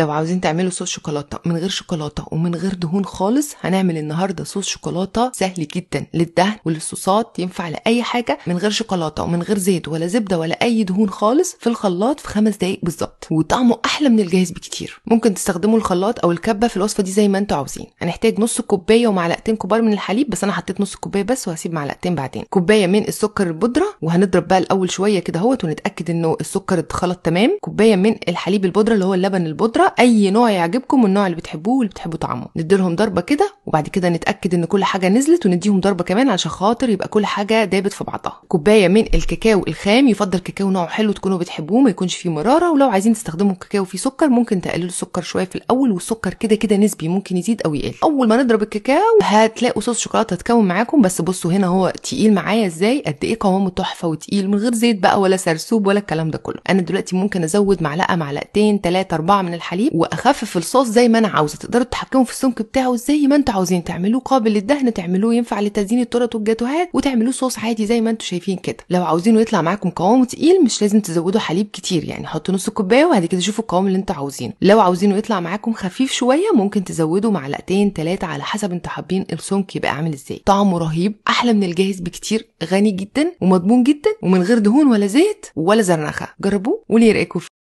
لو عاوزين تعملوا صوص شوكولاته من غير شوكولاته ومن غير دهون خالص هنعمل النهارده صوص شوكولاته سهل جدا للدهن وللصوصات ينفع لاي حاجه من غير شوكولاته ومن غير زيت ولا زبده ولا اي دهون خالص في الخلاط في خمس دقائق بالظبط وطعمه احلى من الجاهز بكتير ممكن تستخدموا الخلاط او الكبه في الوصفه دي زي ما انتم عاوزين هنحتاج نص كوبايه ومعلقتين كبار من الحليب بس انا حطيت نص كوبايه بس وهسيب معلقتين بعدين كوبايه من السكر البودره وهنضرب بقى الاول شويه كده اهوت ونتاكد انه السكر اتخلط تمام كوبايه من الحليب البودره اللي هو اللبن البودره اي نوع يعجبكم والنوع اللي بتحبوه واللي بتحبوا طعمه نديلهم ضربه كده وبعد كده نتاكد ان كل حاجه نزلت ونديهم ضربه كمان عشان خاطر يبقى كل حاجه دابت في بعضها كوبايه من الكاكاو الخام يفضل كاكاو نوعه حلو تكونوا بتحبوه ما يكونش فيه مراره ولو عايزين تستخدموا الكاكاو فيه سكر ممكن تقللوا السكر شويه في الاول والسكر كده كده نسبي ممكن يزيد او يقل اول ما نضرب الكاكاو هتلاقوا صوص شوكولاته هتكون معاكم بس بصوا هنا هو تقيل معايا ازاي قد ايه قوامه تحفه وتقيل من غير زيت بقى ولا سرسوب ولا الكلام ده كله انا دلوقتي ممكن ازود معلقه معلقتين ثلاثه اربعه من الحليب الحليب واخفف الصوص زي ما انا عاوزه تقدروا تتحكموا في السمك بتاعه زي ما انتوا عاوزين تعملوه قابل للدهن تعملوه ينفع لتزيين التورت والجاتوهات وتعملوه صوص عادي زي ما انتوا شايفين كده لو عاوزينه يطلع معاكم قوامه تقيل مش لازم تزودوا حليب كتير يعني حطوا نص كوبايه وبعد كده شوفوا القوام اللي انتوا عاوزينه لو عاوزينه يطلع معاكم خفيف شويه ممكن تزودوا معلقتين ثلاثه على حسب انتوا حابين السمك يبقى عامل ازاي طعمه رهيب احلى من الجاهز بكتير غني جدا ومضمون جدا ومن غير دهون ولا زيت ولا زرنخه جربوه وليرقكم